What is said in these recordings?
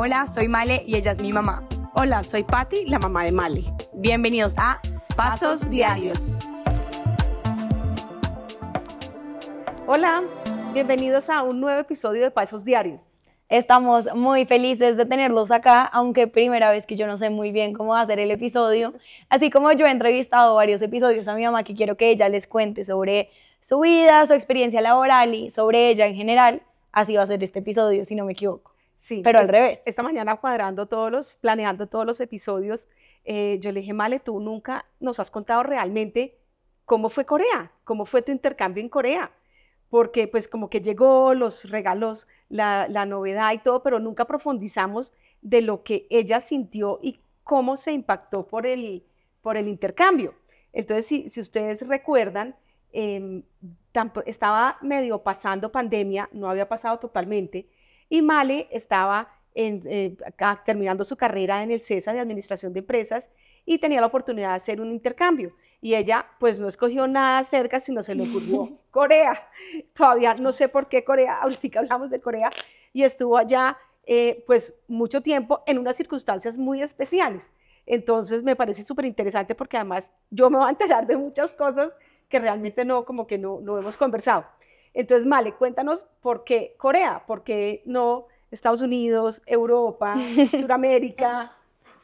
Hola, soy Male y ella es mi mamá. Hola, soy Patti, la mamá de Male. Bienvenidos a Pasos, Diarios. Hola, bienvenidos a un nuevo episodio de Pasos Diarios. Estamos muy felices de tenerlos acá, aunque primera vez que yo no sé muy bien cómo va a ser el episodio. Así como yo he entrevistado varios episodios a mi mamá, que quiero que ella les cuente sobre su vida, su experiencia laboral y sobre ella en general, así va a ser este episodio, si no me equivoco. Sí. Pero al revés. Esta mañana cuadrando todos los, planeando todos los episodios, eh, yo le dije, Male, tú nunca nos has contado realmente cómo fue Corea, cómo fue tu intercambio en Corea, porque pues como que llegó los regalos, la, novedad y todo, pero nunca profundizamos de lo que ella sintió y cómo se impactó por el, por el intercambio. Entonces, si, ustedes recuerdan, em, estaba medio pasando pandemia, no había pasado totalmente, y Male estaba en, eh, acá, terminando su carrera en el CESA de Administración de Empresas y tenía la oportunidad de hacer un intercambio. Y ella pues no escogió nada cerca, sino se le ocurrió Corea. Todavía no sé por qué Corea, ahorita hablamos de Corea, y estuvo allá eh, pues mucho tiempo en unas circunstancias muy especiales. Entonces me parece súper interesante porque además yo me voy a enterar de muchas cosas que realmente no, como que no, no hemos conversado. Entonces, Male, cuéntanos por qué Corea, por qué no Estados Unidos, Europa, Sudamérica.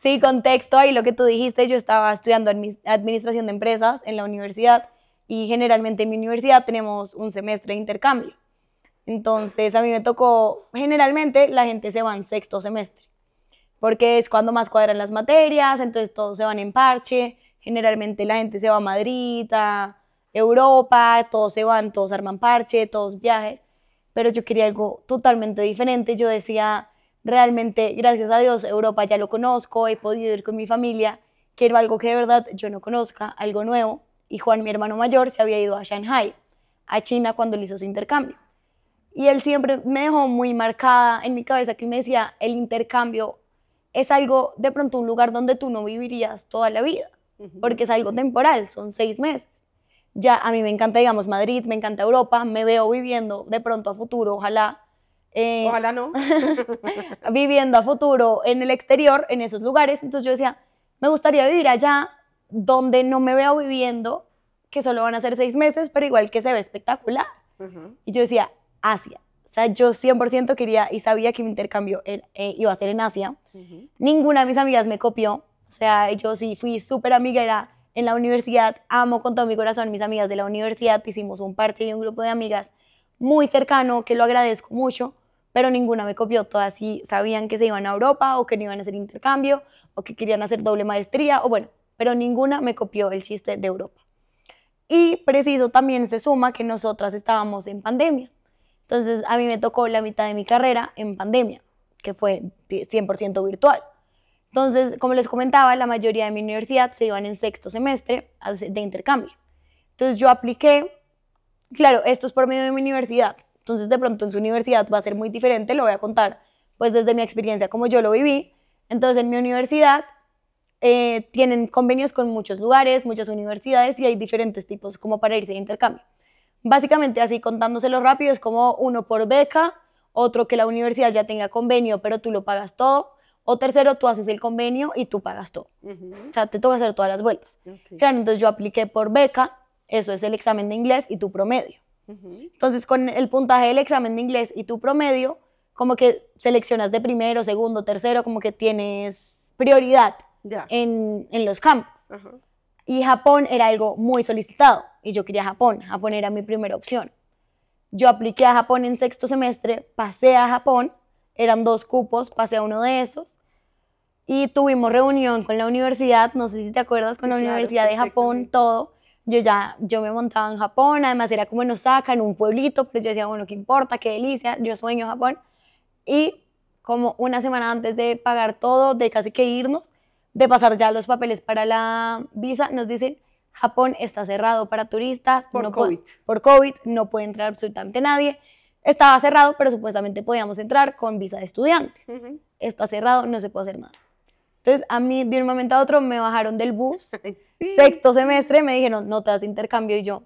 Sí, contexto, ahí lo que tú dijiste, yo estaba estudiando administración de empresas en la universidad y generalmente en mi universidad tenemos un semestre de intercambio. Entonces a mí me tocó, generalmente la gente se va en sexto semestre, porque es cuando más cuadran las materias, entonces todos se van en parche, generalmente la gente se va a Madrid, a Europa, todos se van, todos arman parche, todos viajes, pero yo quería algo totalmente diferente. Yo decía, realmente, gracias a Dios, Europa ya lo conozco, he podido ir con mi familia, quiero algo que de verdad yo no conozca, algo nuevo. Y Juan, mi hermano mayor, se había ido a Shanghai, a China, cuando le hizo su intercambio. Y él siempre me dejó muy marcada en mi cabeza que me decía, el intercambio es algo, de pronto, un lugar donde tú no vivirías toda la vida, porque es algo temporal, son seis meses ya a mí me encanta, digamos, Madrid, me encanta Europa, me veo viviendo de pronto a futuro, ojalá. Eh, ojalá no. viviendo a futuro en el exterior, en esos lugares. Entonces yo decía, me gustaría vivir allá donde no me veo viviendo, que solo van a ser seis meses, pero igual que se ve espectacular. Y yo decía, Asia. O sea, yo 100% quería y sabía que mi intercambio eh, iba a ser en Asia. Ninguna de mis amigas me copió. O sea, yo sí fui súper amiguera en la universidad amo con todo mi corazón mis amigas de la universidad. Hicimos un parche y un grupo de amigas muy cercano que lo agradezco mucho, pero ninguna me copió. Todas sí sabían que se iban a Europa o que no iban a hacer intercambio o que querían hacer doble maestría o bueno, pero ninguna me copió el chiste de Europa. Y preciso también se suma que nosotras estábamos en pandemia. Entonces a mí me tocó la mitad de mi carrera en pandemia, que fue 100% virtual. Entonces, como les comentaba, la mayoría de mi universidad se iban en sexto semestre de intercambio. Entonces yo apliqué, claro, esto es por medio de mi universidad, entonces de pronto en su universidad va a ser muy diferente, lo voy a contar pues desde mi experiencia como yo lo viví. Entonces en mi universidad eh, tienen convenios con muchos lugares, muchas universidades y hay diferentes tipos como para irse de intercambio. Básicamente así contándoselo rápido es como uno por beca, otro que la universidad ya tenga convenio pero tú lo pagas todo, o tercero, tú haces el convenio y tú pagas todo. O sea, te toca hacer todas las vueltas. Claro, entonces yo apliqué por beca, eso es el examen de inglés y tu promedio. Entonces, con el puntaje del examen de inglés y tu promedio, como que seleccionas de primero, segundo, tercero, como que tienes prioridad en, en, los campos. Y Japón era algo muy solicitado y yo quería Japón. Japón era mi primera opción. Yo apliqué a Japón en sexto semestre, pasé a Japón eran dos cupos, pasé a uno de esos y tuvimos reunión con la universidad, no sé si te acuerdas, con la Universidad de Japón, todo. Yo ya, yo me montaba en Japón, además era como en Osaka, en un pueblito, pero yo decía, bueno, qué importa, qué delicia, yo sueño Japón. Y como una semana antes de pagar todo, de casi que irnos, de pasar ya los papeles para la visa, nos dicen, Japón está cerrado para turistas. Por COVID. Por COVID, no puede entrar absolutamente nadie. Estaba cerrado, pero supuestamente podíamos entrar con visa de estudiantes. Está cerrado, no se puede hacer nada. Entonces, a mí de un momento a otro me bajaron del bus. Sexto semestre me dijeron, no te das de intercambio. Y yo,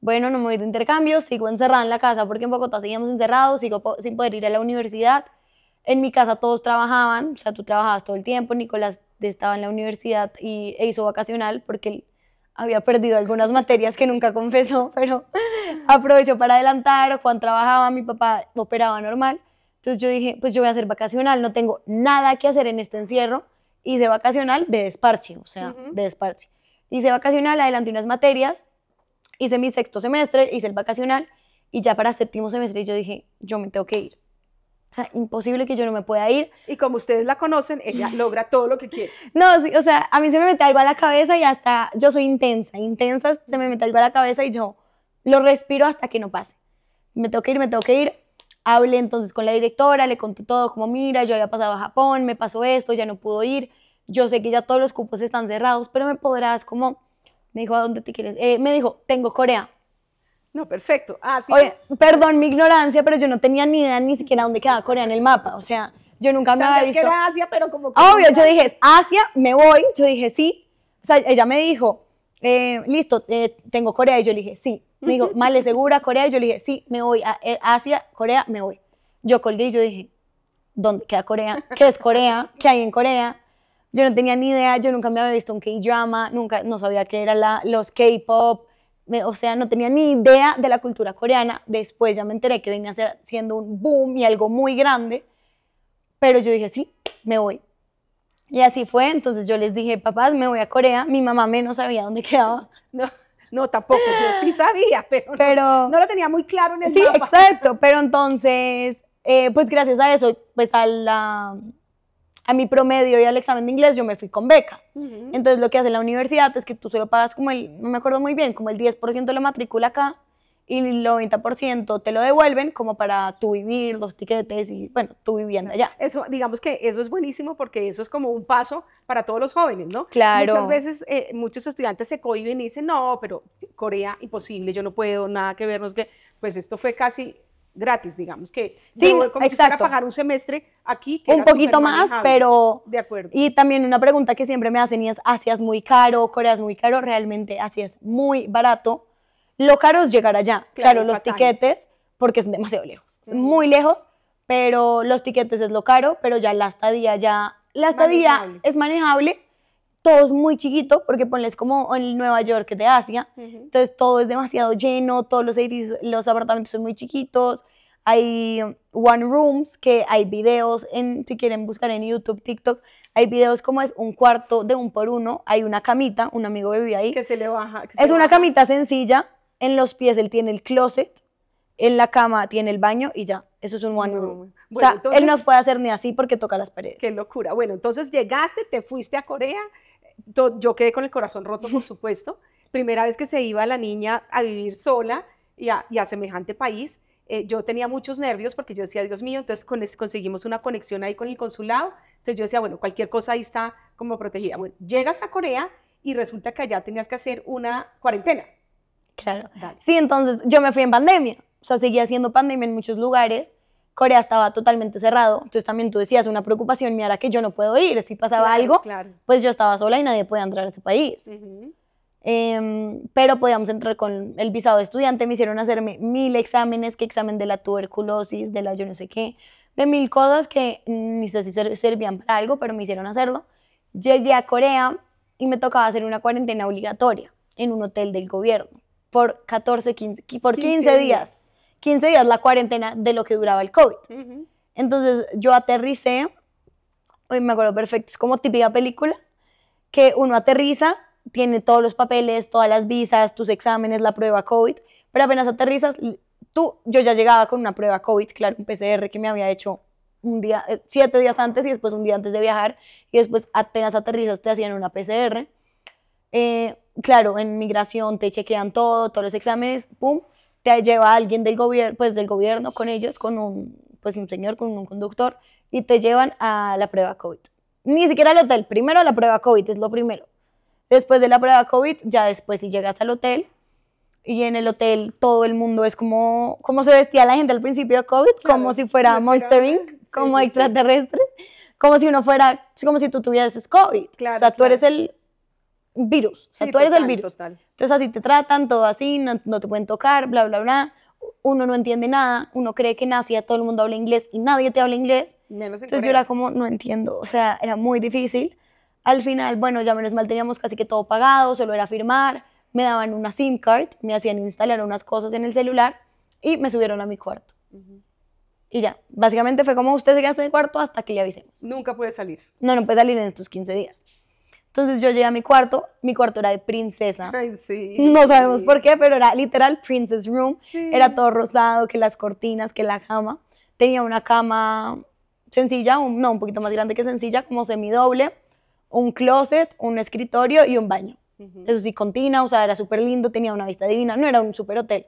bueno, no me voy de intercambio, sigo encerrada en la casa porque en Bogotá seguíamos encerrados, sigo sin poder ir a la universidad. En mi casa todos trabajaban, o sea, tú trabajabas todo el tiempo, Nicolás estaba en la universidad y, e hizo vacacional porque el había perdido algunas materias que nunca confesó, pero aprovechó para adelantar, Juan trabajaba, mi papá operaba normal. Entonces yo dije, pues yo voy a hacer vacacional, no tengo nada que hacer en este encierro. Hice vacacional de desparche, o sea, de desparche. Hice vacacional, adelanté unas materias, hice mi sexto semestre, hice el vacacional y ya para séptimo semestre yo dije, yo me tengo que ir. O sea, imposible que yo no me pueda ir. Y como ustedes la conocen, ella logra todo lo que quiere. No, o sea, a mí se me mete algo a la cabeza y hasta yo soy intensa, intensa, se me mete algo a la cabeza y yo lo respiro hasta que no pase. Me tengo que ir, me tengo que ir. Hablé entonces con la directora, le conté todo, como mira, yo había pasado a Japón, me pasó esto, ya no pudo ir. Yo sé que ya todos los cupos están cerrados, pero me podrás como... Me dijo, ¿a dónde te quieres? Eh, me dijo, tengo Corea. No, perfecto. Ah, Oye, perdón mi ignorancia, pero yo no tenía ni idea ni siquiera dónde queda Corea en el mapa. O sea, yo nunca me había visto. que era Asia, pero como que ah, Obvio, yo dije, Asia, me voy. Yo dije, sí. O sea, ella me dijo, eh, listo, eh, tengo Corea. Y yo le dije, sí. Me dijo, vale, segura, Corea. Y yo le dije, sí, me voy. A, eh, Asia, Corea, me voy. Yo colgué y yo dije, ¿dónde queda Corea? ¿Qué es Corea? ¿Qué hay en Corea? Yo no tenía ni idea, yo nunca me había visto un K-drama, nunca, no sabía qué eran los K-pop, o sea, no tenía ni idea de la cultura coreana. Después ya me enteré que venía siendo un boom y algo muy grande. Pero yo dije, sí, me voy. Y así fue. Entonces yo les dije, papás, me voy a Corea. Mi mamá menos sabía dónde quedaba. No, no tampoco. Yo sí sabía, pero, pero no, lo tenía muy claro en el sí, Exacto. Pero entonces, eh, pues gracias a eso, pues a la a mi promedio y al examen de inglés yo me fui con beca. Entonces lo que hace la universidad es que tú solo pagas como el, no me acuerdo muy bien, como el 10% de la matrícula acá y el 90% te lo devuelven como para tu vivir, los tiquetes y, bueno, tu vivienda allá. Eso, digamos que eso es buenísimo porque eso es como un paso para todos los jóvenes, ¿no? Claro. Muchas veces eh, muchos estudiantes se cohiben y dicen, no, pero Corea, imposible, yo no puedo, nada que ver, no que, pues esto fue casi gratis, digamos que sí, como exacto. si fuera pagar un semestre aquí. Que un poquito más, pero... De acuerdo. Y también una pregunta que siempre me hacen y es, Asia ah, es muy caro, Corea es muy caro, realmente Asia ah, es muy barato. Lo caro es llegar allá, claro, los tiquetes, porque es demasiado lejos, es muy lejos, pero los tiquetes es lo caro, pero ya la estadía ya... La estadía es manejable todo es muy chiquito, porque ponles como en Nueva York de Asia, entonces todo es demasiado lleno, todos los edificios, los apartamentos son muy chiquitos, hay one rooms, que hay videos, en, si quieren buscar en YouTube, TikTok, hay videos como es un cuarto de un por uno, hay una camita, un amigo vivía ahí. Que se le baja. es una camita sencilla, en los pies él tiene el closet, en la cama tiene el baño y ya. Eso es un one room. o sea, él no puede hacer ni así porque toca las paredes. Qué locura. Bueno, entonces llegaste, te fuiste a Corea, yo quedé con el corazón roto, por supuesto. Primera vez que se iba la niña a vivir sola y a, semejante país, eh, yo tenía muchos nervios porque yo decía, Dios mío, entonces conseguimos una conexión ahí con el consulado. Entonces yo decía, bueno, cualquier cosa ahí está como protegida. Bueno, llegas a Corea y resulta que allá tenías que hacer una cuarentena. Claro. Sí, entonces yo me fui en pandemia. O sea, seguía haciendo pandemia en muchos lugares Corea estaba totalmente cerrado, entonces también tú decías una preocupación mira, ahora que yo no puedo ir, si pasaba algo, pues yo estaba sola y nadie podía entrar a ese país. Em, pero podíamos entrar con el visado de estudiante, me hicieron hacerme mil exámenes, que examen de la tuberculosis, de la yo no sé qué, de mil cosas que ni sé si servían para algo, pero me hicieron hacerlo. Llegué a Corea y me tocaba hacer una cuarentena obligatoria en un hotel del gobierno por 14, 15, por 15, días. 15 días la cuarentena de lo que duraba el COVID. Entonces yo aterricé, hoy me acuerdo perfecto, es como típica película, que uno aterriza, tiene todos los papeles, todas las visas, tus exámenes, la prueba COVID, pero apenas aterrizas, tú, yo ya llegaba con una prueba COVID, claro, un PCR que me había hecho un día, eh, siete días antes y después un día antes de viajar, y después apenas aterrizas te hacían una PCR. Eh, claro, en migración te chequean todo, todos los exámenes, pum te lleva alguien del gobierno, pues del gobierno con ellos, con un, pues un señor, con un conductor, y te llevan a la prueba COVID. Ni siquiera al hotel, primero la prueba COVID es lo primero. Después de la prueba COVID, ya después si llegas al hotel, y en el hotel todo el mundo es como, como se vestía la gente al principio de COVID, como si fuera Monster como extraterrestres, como si uno fuera, como si tú tuvieras COVID. o sea, tú eres el virus. O tú eres del virus. Entonces así te tratan, todo así, no, te pueden tocar, bla, bla, bla. Uno no entiende nada, uno cree que en Asia todo el mundo habla inglés y nadie te habla inglés. Entonces yo era como, no entiendo, o sea, era muy difícil. Al final, bueno, ya menos mal teníamos casi que todo pagado, solo era firmar, me daban una SIM card, me hacían instalar unas cosas en el celular y me subieron a mi cuarto. Y ya, básicamente fue como usted se queda en el este cuarto hasta que ya avisemos. Nunca puede salir. No, no puede salir en estos 15 días. Entonces yo llegué a mi cuarto, mi cuarto era de princesa. sí, no sabemos por qué, pero era literal princess room. Era todo rosado, que las cortinas, que la cama. Tenía una cama sencilla, no, un poquito más grande que sencilla, como semidoble, un closet, un escritorio y un baño. Eso sí, con o sea, era súper lindo, tenía una vista divina, no era un super hotel.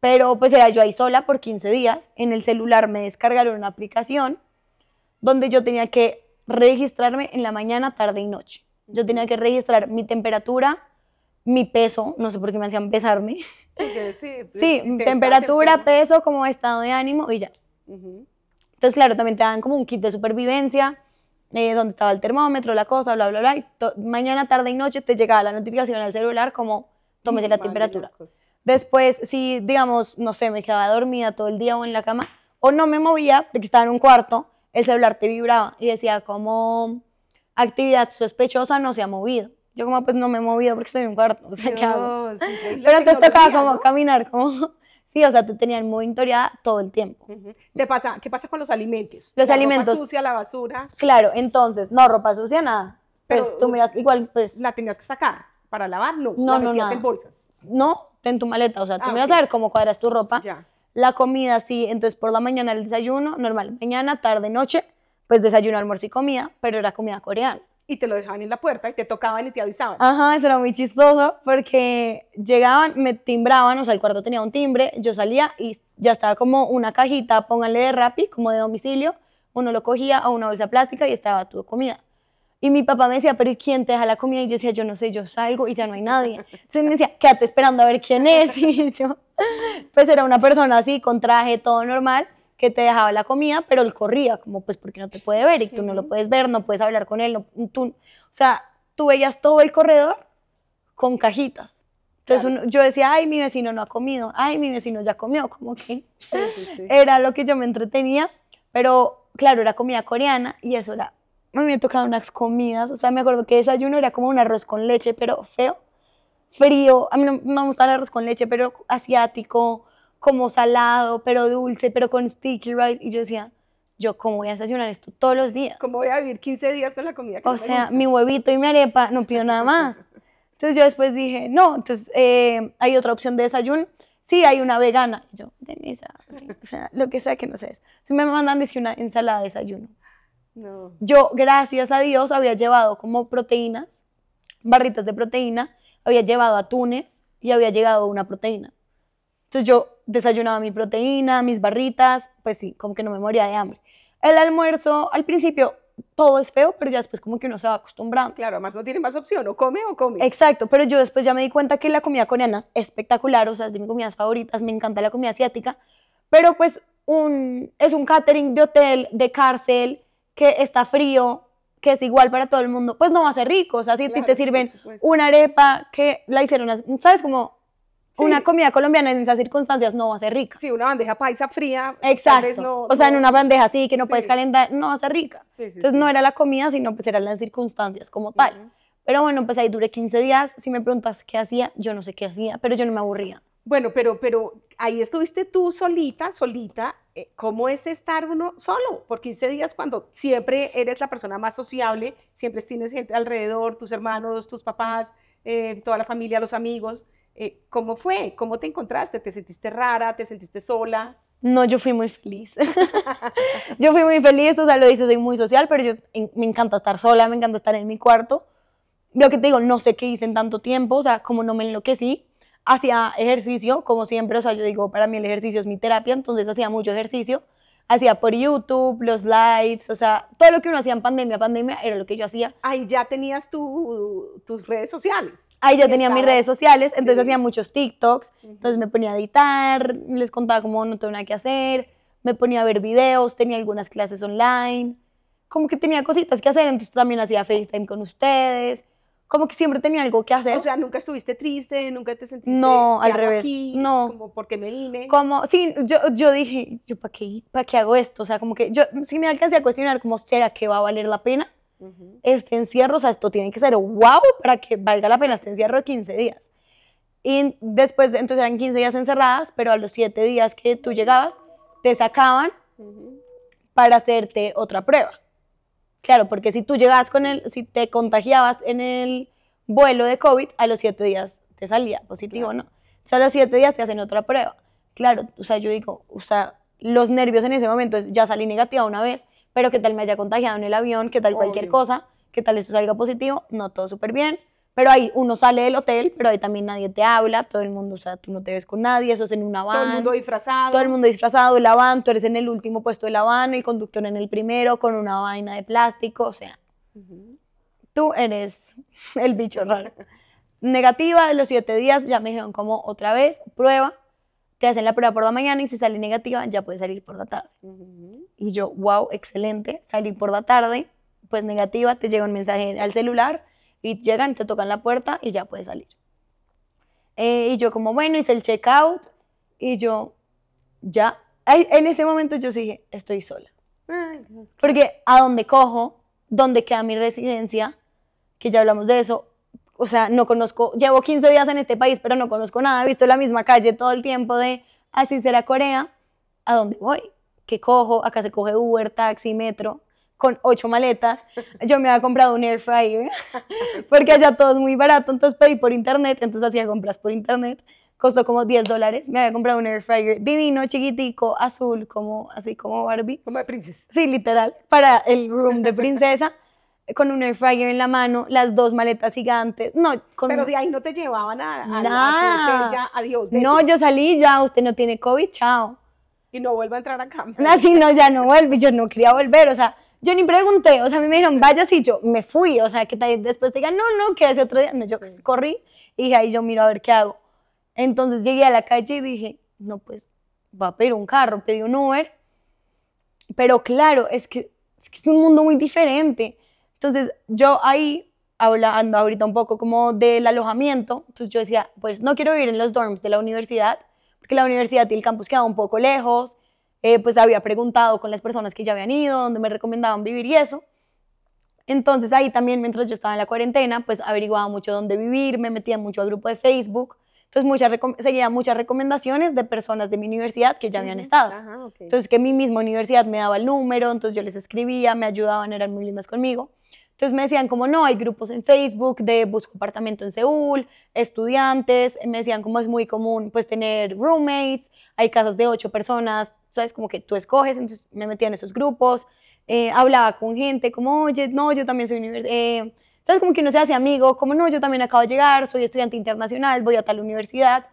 Pero pues era yo ahí sola por 15 días. En el celular me descargaron una aplicación donde yo tenía que registrarme en la mañana, tarde y noche. Yo tenía que registrar mi temperatura, mi peso, no sé por qué me hacían pesarme. sí, sí temperatura, peso, como estado de ánimo y ya. Entonces, claro, también te dan como un kit de supervivencia, eh, donde estaba el termómetro, la cosa, bla, bla, bla. Y mañana, tarde y noche te llegaba la notificación al celular como tomes la temperatura. Después, si, digamos, no sé, me quedaba dormida todo el día o en la cama, o no me movía porque estaba en un cuarto, el celular te vibraba y decía como actividad sospechosa no se ha movido. Yo como, pues no me he movido porque estoy en un cuarto, o sea, ¿qué hago? Pero entonces tocaba como caminar, como... Sí, o sea, te tenían monitoreada todo el tiempo. ¿Te pasa, ¿Qué pasa con los alimentos? Los la alimentos. Ropa sucia, la basura. Claro, entonces, no, ropa sucia, nada. Pero, pues tú miras, igual, pues. ¿La tenías que sacar para lavarlo No, no, la no. en bolsas? No, en tu maleta, o sea, tú ah, miras a ver cómo cuadras tu ropa. La comida, sí, entonces por la mañana el desayuno, normal, mañana, tarde, noche pues desayuno, almuerzo y comida, pero era comida coreana. Y te lo dejaban en la puerta y te tocaban y te avisaban. Ajá, eso era muy chistoso porque llegaban, me timbraban, o sea, el cuarto tenía un timbre, yo salía y ya estaba como una cajita, pónganle de rapi, como de domicilio, uno lo cogía a una bolsa plástica y estaba todo comida. Y mi papá me decía, pero ¿y quién te deja la comida? Y yo decía, yo no sé, yo salgo y ya no hay nadie. Entonces me decía, quédate esperando a ver quién es. Y yo, pues era una persona así, con traje, todo normal que te dejaba la comida, pero él corría, como pues porque no te puede ver y tú no lo puedes ver, no puedes hablar con él, mm, tú, o sea, tú veías todo el corredor con cajitas. Entonces yo decía, ay, mi vecino no ha comido, ay, mi vecino ya comió, como que era lo que yo me entretenía, pero claro, era comida coreana y eso era, me había tocado unas comidas, o sea, me acuerdo que desayuno era como un arroz con leche, pero feo, frío, a mí no, no me gusta el arroz con leche, pero asiático, como salado, pero dulce, pero con sticky rice. Y yo decía, yo cómo voy a estacionar esto todos los días. ¿Cómo voy a vivir 15 días con la comida que O sea, mi huevito y mi arepa, no pido nada más. Entonces yo después dije, no, entonces eh, hay otra opción de desayuno. Sí, hay una vegana. Y yo, misa. o sea, lo que sea que no sé. si me mandan, dice, una ensalada de desayuno. No. Yo, gracias a Dios, había llevado como proteínas, barritas de proteína, había llevado atunes y había llegado una proteína. Entonces yo desayunaba mi proteína, mis barritas, pues sí, como que no me moría de hambre. El almuerzo, al principio todo es feo, pero ya después como que uno se va acostumbrando. Claro, además no tiene más opción, o come o come. Exacto, pero yo después ya me di cuenta que la comida coreana es espectacular, o sea, es de mis comidas favoritas, me encanta la comida asiática, pero pues un, es un catering de hotel, de cárcel, que está frío, que es igual para todo el mundo, pues no va a ser rico, o sea, si te sirven una arepa que la hicieron, ¿sabes? Como una comida colombiana en esas circunstancias no va a ser rica. Sí, una bandeja paisa fría. Exacto. o sea, en una bandeja así que no puedes calentar, no va a ser rica. Entonces no era la comida, sino pues eran las circunstancias como tal. Pero bueno, pues ahí duré 15 días. Si me preguntas qué hacía, yo no sé qué hacía, pero yo no me aburría. Bueno, pero, pero ahí estuviste tú solita, solita. Eh, ¿Cómo es estar uno solo por 15 días cuando siempre eres la persona más sociable, siempre tienes gente alrededor, tus hermanos, tus papás, eh, toda la familia, los amigos? Eh, ¿cómo fue? ¿Cómo te encontraste? ¿Te sentiste rara? ¿Te sentiste sola? No, yo fui muy feliz. yo fui muy feliz, o sea, lo dices, soy muy social, pero yo me encanta estar sola, me encanta estar en mi cuarto. Lo que te digo, no sé qué hice en tanto tiempo, o sea, como no me enloquecí, hacía ejercicio, como siempre, o sea, yo digo, para mí el ejercicio es mi terapia, entonces hacía mucho ejercicio, hacía por YouTube, los lives, o sea, todo lo que uno hacía en pandemia, pandemia era lo que yo hacía. Ahí ya tenías tus redes sociales. Ahí ya tenía mis redes sociales, entonces hacía muchos TikToks, entonces me ponía a editar, les contaba cómo no tenía nada que hacer, me ponía a ver videos, tenía algunas clases online, como que tenía cositas que hacer, entonces también hacía FaceTime con ustedes, como que siempre tenía algo que hacer. O sea, nunca estuviste triste, nunca te sentiste. No, al revés. Aquí, no. Como porque me vine. Como, sí, yo, yo dije, ¿yo para qué, para qué hago esto? O sea, como que yo si me alcancé a cuestionar, como, ¿será que va a valer la pena? Este encierro, o sea, esto tiene que ser wow para que valga la pena este encierro de 15 días. Y después, entonces eran 15 días encerradas, pero a los 7 días que tú llegabas, te sacaban para hacerte otra prueba. Claro, porque si tú llegabas con el, si te contagiabas en el vuelo de COVID, a los 7 días te salía positivo, ¿no? O sea, a los 7 días te hacen otra prueba. Claro, o sea, yo digo, o sea, los nervios en ese momento ya salí negativa una vez, pero qué tal me haya contagiado en el avión, qué tal cualquier cosa, qué tal eso salga positivo, no todo súper bien. Pero ahí uno sale del hotel, pero ahí también nadie te habla, todo el mundo, o sea, tú no te ves con nadie, eso es en una van. Todo el mundo disfrazado. Todo el mundo disfrazado, el van, tú eres en el último puesto de la van, el conductor en el primero, con una vaina de plástico, o sea, tú eres el bicho raro. Negativa de los siete días, ya me dijeron como otra vez, prueba, te hacen la prueba por la mañana y si sale negativa ya puedes salir por la tarde. Y yo, wow, excelente, salí por la tarde, pues negativa, te llega un mensaje al celular y llegan, te tocan la puerta y ya puedes salir. Eh, y yo como, bueno, hice el checkout y yo, ya, en ese momento yo dije, estoy sola. Porque a dónde cojo, dónde queda mi residencia, que ya hablamos de eso, o sea, no conozco, llevo 15 días en este país, pero no conozco nada, he visto la misma calle todo el tiempo de, así será Corea, ¿a dónde voy? que cojo? Acá se coge Uber, taxi, metro, con ocho maletas. Yo me había comprado un air fryer, ¿eh? porque allá todo es muy barato, entonces pedí por internet, entonces hacía compras por internet. Costó como 10 dólares. Me había comprado un air fryer divino, chiquitico, azul, como, así como Barbie. Como de princesa. Sí, literal, para el room de princesa con un air fryer en la mano, las dos maletas gigantes. No, con Pero de ahí no te llevaban a, nada. La, ya, adiós. No, yo salí ya, usted no tiene COVID, chao y no vuelva a entrar a cámara. Así, no, ya no vuelve, yo no quería volver, o sea, yo ni pregunté, o sea, a mí me dijeron, vaya, y yo me fui, o sea, que después te digan, no, no, que hace otro día, no, yo corrí y ahí yo miro a ver qué hago. Entonces llegué a la calle y dije, no, pues, va a pedir un carro, pedí un Uber, pero claro, es que, es que es un mundo muy diferente. Entonces yo ahí hablando ahorita un poco como del alojamiento, entonces yo decía, pues no quiero vivir en los dorms de la universidad, que la universidad y el campus quedaba un poco lejos, eh, pues había preguntado con las personas que ya habían ido, dónde me recomendaban vivir y eso. Entonces ahí también, mientras yo estaba en la cuarentena, pues averiguaba mucho dónde vivir, me metía mucho al grupo de Facebook. Entonces seguía muchas recomendaciones de personas de mi universidad que ya habían estado. Entonces que mi misma universidad me daba el número, entonces yo les escribía, me ayudaban, eran muy lindas conmigo. Entonces me decían como, no, hay grupos en Facebook de busco apartamento en Seúl, estudiantes, me decían como es muy común pues tener roommates, hay casas de ocho personas, sabes, como que tú escoges, entonces me metía en esos grupos, eh, hablaba con gente como, oye, no, yo también soy universitario, eh, sabes, como que uno se hace amigo, como no, yo también acabo de llegar, soy estudiante internacional, voy a tal universidad,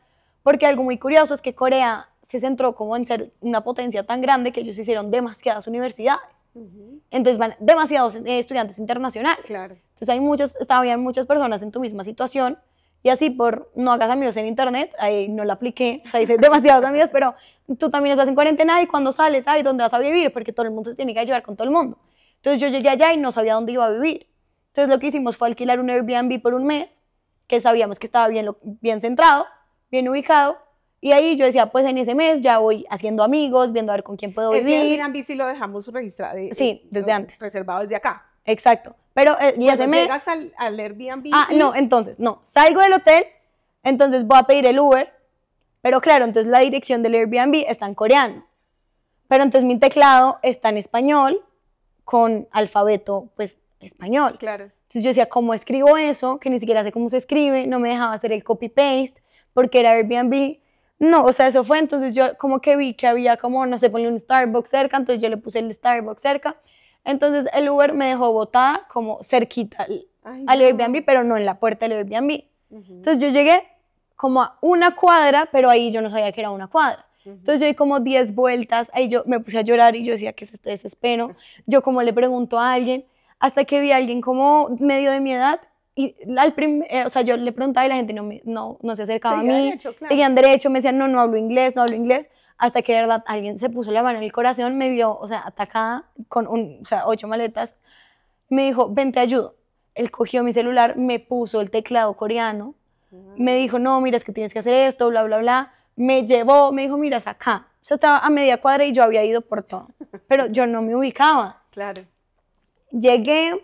porque algo muy curioso es que Corea se centró como en ser una potencia tan grande que ellos hicieron demasiadas universidades. Entonces van demasiados eh, estudiantes internacionales. Claro. Entonces hay muchas, muchas personas en tu misma situación y así por no hagas amigos en internet, ahí no la apliqué, o sea, hice demasiados amigos, pero tú también estás en cuarentena y cuando sales, ¿sabes dónde vas a vivir? Porque todo el mundo se tiene que ayudar con todo el mundo. Entonces yo llegué allá y no sabía dónde iba a vivir. Entonces lo que hicimos fue alquilar un Airbnb por un mes, que sabíamos que estaba bien, bien centrado, bien ubicado, y ahí yo decía, pues en ese mes ya voy haciendo amigos, viendo a ver con quién puedo vivir. Airbnb sí lo dejamos registrado. Eh, sí, eh, desde antes. Reservado desde acá. Exacto. Pero, eh, y ese mes... llegas al, al Airbnb... Ah, no, entonces, no. Salgo del hotel, entonces voy a pedir el Uber, pero claro, entonces la dirección del Airbnb está en coreano. Pero entonces mi teclado está en español con alfabeto, pues, español. Claro. Entonces yo decía, ¿cómo escribo eso? Que ni siquiera sé cómo se escribe, no me dejaba hacer el copy-paste porque era Airbnb no, o sea, eso fue, entonces yo como que vi que había como, no sé, pone un Starbucks cerca, entonces yo le puse el Starbucks cerca, entonces el Uber me dejó botada como cerquita al, Airbnb, pero no en la puerta del Airbnb. Entonces yo llegué como a una cuadra, pero ahí yo no sabía que era una cuadra. Entonces yo di como 10 vueltas, ahí yo me puse a llorar y yo decía que es este desespero. Yo como le pregunto a alguien, hasta que vi a alguien como medio de mi edad y al eh, o sea, yo le preguntaba y la gente no, no, se acercaba a mí, derecho, claro. seguían derecho, me decían, no, no hablo inglés, no hablo inglés, hasta que de verdad alguien se puso la mano en el corazón, me vio, o sea, atacada con o sea, ocho maletas, me dijo, ven, te ayudo. Él cogió mi celular, me puso el teclado coreano, mm. me dijo, no, mira, es que tienes que hacer esto, bla, bla, bla, me llevó, me dijo, mira, es acá. O sea, estaba a media cuadra y yo había ido por todo, pero yo no me ubicaba. Claro. Llegué,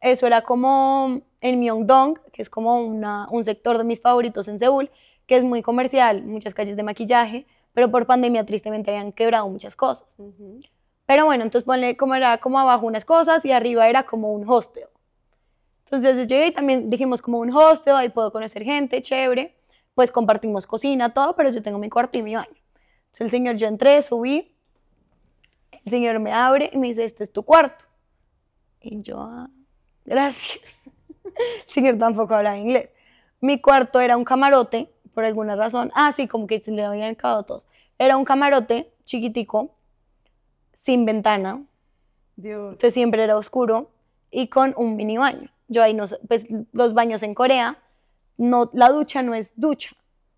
eso era como en Myeongdong, que es como una, un sector de mis favoritos en Seúl, que es muy comercial, muchas calles de maquillaje, pero por pandemia tristemente habían quebrado muchas cosas. Pero bueno, entonces ponle como era como abajo unas cosas y arriba era como un hostel. Entonces yo y también dijimos como un hostel, ahí puedo conocer gente, chévere, pues compartimos cocina, todo, pero yo tengo mi cuarto y mi baño. Entonces el señor, yo entré, subí, el señor me abre y me dice, este es tu cuarto. Y yo, ah, gracias señor tampoco hablaba inglés. Mi cuarto era un camarote, por alguna razón. Ah, sí, como que se le habían acabado todo. Era un camarote chiquitico, sin ventana. Dios. Entonces siempre era oscuro y con un mini baño. Yo ahí no pues los baños en Corea, no, la ducha no es ducha,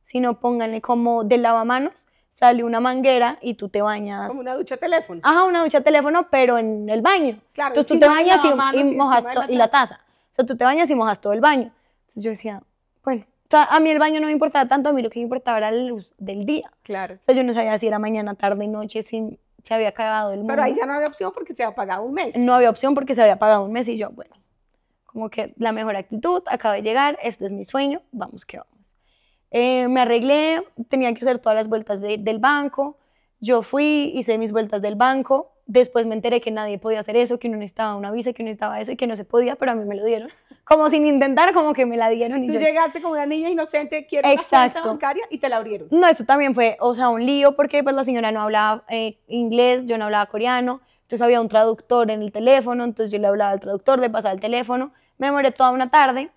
sino pónganle como de lavamanos, sale una manguera y tú te bañas. Como una ducha teléfono. Ajá, una ducha teléfono, pero en el baño. Claro, tú te bañas y mojas y la taza sea, tú te bañas y mojas todo el baño. Entonces yo decía, bueno, o sea, a mí el baño no me importaba tanto, a mí lo que me importaba era la luz del día. Claro. O sea, yo no sabía si era mañana, tarde, y noche, si se había acabado el mundo. Pero ahí ya no había opción porque se había apagado un mes. No había opción porque se había apagado un mes y yo, bueno, como que la mejor actitud, acabé de llegar, este es mi sueño, vamos que vamos. Eh, me arreglé, tenía que hacer todas las vueltas del banco, yo fui, hice mis vueltas del banco, Después me enteré que nadie podía hacer eso, que uno necesitaba una visa, que uno necesitaba eso y que no se podía, pero a mí me lo dieron. Como sin intentar, como que me la dieron. Y Tú llegaste como una niña inocente, quiero una cuenta bancaria y te la abrieron. No, eso también fue, o sea, un lío porque pues la señora no hablaba eh, inglés, yo no hablaba coreano, entonces había un traductor en el teléfono, entonces yo le hablaba al traductor, le pasaba el teléfono, me morí toda una tarde,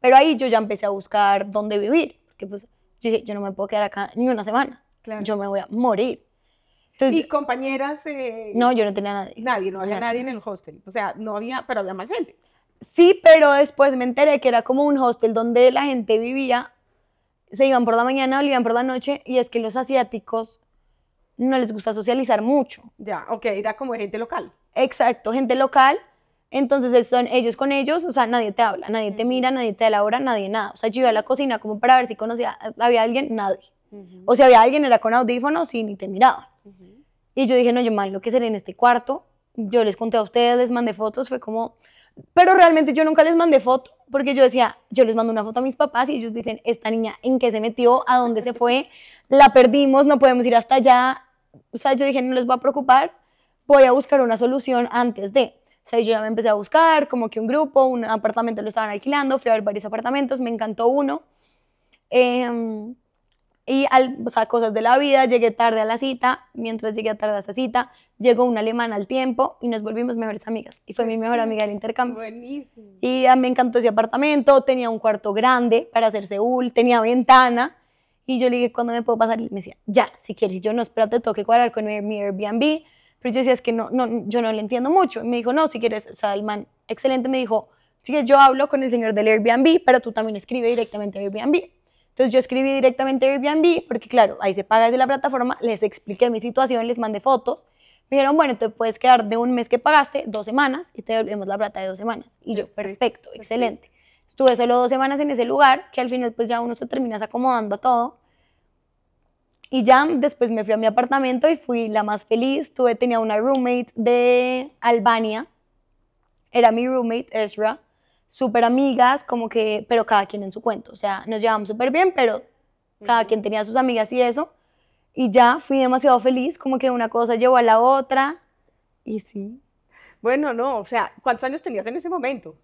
pero ahí yo ya empecé a buscar dónde vivir, porque pues yo dije, yo no me puedo quedar acá ni una semana, yo me voy a morir. ¿Y compañeras? Eh, no, yo no tenía nadie. Nadie, no había nadie. en el hostel. O sea, no había, pero había más gente. Sí, pero después me enteré que era como un hostel donde la gente vivía, se iban por la mañana o iban por la noche, y es que los asiáticos no les gusta socializar mucho. Ya, ok, era como gente local. Exacto, gente local. Entonces son ellos con ellos, o sea, nadie te habla, nadie te mira, nadie te elabora, nadie nada. O sea, yo iba a la cocina como para ver si conocía, había alguien, nadie. O si había alguien, era con audífonos y ni te miraba. Y yo dije, no, yo mal, lo que seré en este cuarto. Yo les conté a ustedes, les mandé fotos, fue como... Pero realmente yo nunca les mandé foto, porque yo decía, yo les mando una foto a mis papás y ellos dicen, esta niña, ¿en qué se metió? ¿A dónde se fue? La perdimos, no podemos ir hasta allá. O sea, yo dije, no les va a preocupar, voy a buscar una solución antes de... O sea, yo ya me empecé a buscar, como que un grupo, un apartamento lo estaban alquilando, fui a ver varios apartamentos, me encantó uno. Eh, y al, cosas de la vida, llegué tarde a la cita, mientras llegué tarde a esa cita, llegó una alemana al tiempo y nos volvimos mejores amigas. Y fue mi mejor amiga del intercambio. Buenísimo. Y me encantó ese apartamento, tenía un cuarto grande para hacer Seúl, tenía ventana. Y yo le dije, ¿cuándo me puedo pasar? Y me decía, ya, si quieres. yo, no, espérate, tengo que cuadrar con mi Airbnb. Pero yo decía, es que no, no, yo no le entiendo mucho. Y me dijo, no, si quieres, o sea, el man excelente me dijo, sí, yo hablo con el señor del Airbnb, pero tú también escribe directamente a Airbnb. Entonces yo escribí directamente a Airbnb porque claro, ahí se paga desde la plataforma, les expliqué mi situación, les mandé fotos. Me dijeron, bueno, te puedes quedar de un mes que pagaste, dos semanas, y te devolvemos la plata de dos semanas. Y yo, perfecto, excelente. Estuve solo dos semanas en ese lugar, que al final pues ya uno se termina acomodando a todo. Y ya después me fui a mi apartamento y fui la más feliz. Tuve, tenía una roommate de Albania. Era mi roommate, Ezra súper amigas, como que, pero cada quien en su cuento. O sea, nos llevamos súper bien, pero cada quien tenía sus amigas y eso. Y ya fui demasiado feliz, como que una cosa llevó a la otra. Y sí. Bueno, no, o sea, ¿cuántos años tenías en ese momento?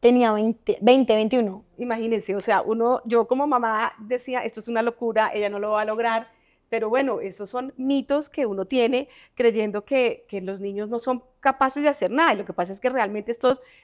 Tenía 20, 20, 21. Imagínense, o sea, uno, yo como mamá decía, esto es una locura, ella no lo va a lograr. Pero bueno, esos son mitos que uno tiene creyendo que, los niños no son capaces de hacer nada. Y lo que pasa es que realmente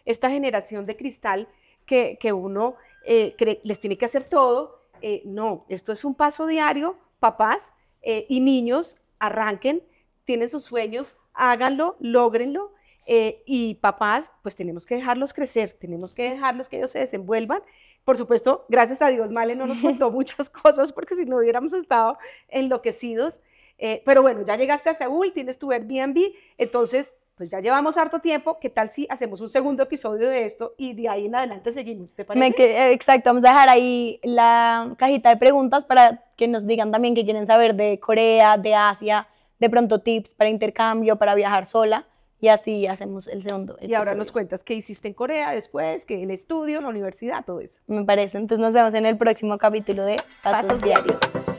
esta generación de cristal que, uno eh, les tiene que hacer todo, eh, no, esto es un paso diario, papás eh, y niños, arranquen, tienen sus sueños, háganlo, logrenlo eh, y papás, pues tenemos que dejarlos crecer, tenemos que dejarlos que ellos se desenvuelvan. Por supuesto, gracias a Dios, Male no nos contó muchas cosas porque si no hubiéramos estado enloquecidos. Eh, pero bueno, ya llegaste a Seúl, tienes tu Airbnb, entonces pues ya llevamos harto tiempo, ¿qué tal si hacemos un segundo episodio de esto y de ahí en adelante seguimos? ¿Te parece? exacto, vamos a dejar ahí la cajita de preguntas para que nos digan también qué quieren saber de Corea, de Asia, de pronto tips para intercambio, para viajar sola y así hacemos el segundo. y ahora nos cuentas qué hiciste en Corea después, que el estudio, la universidad, todo eso. Me parece. Entonces nos vemos en el próximo capítulo de Pasos Diarios.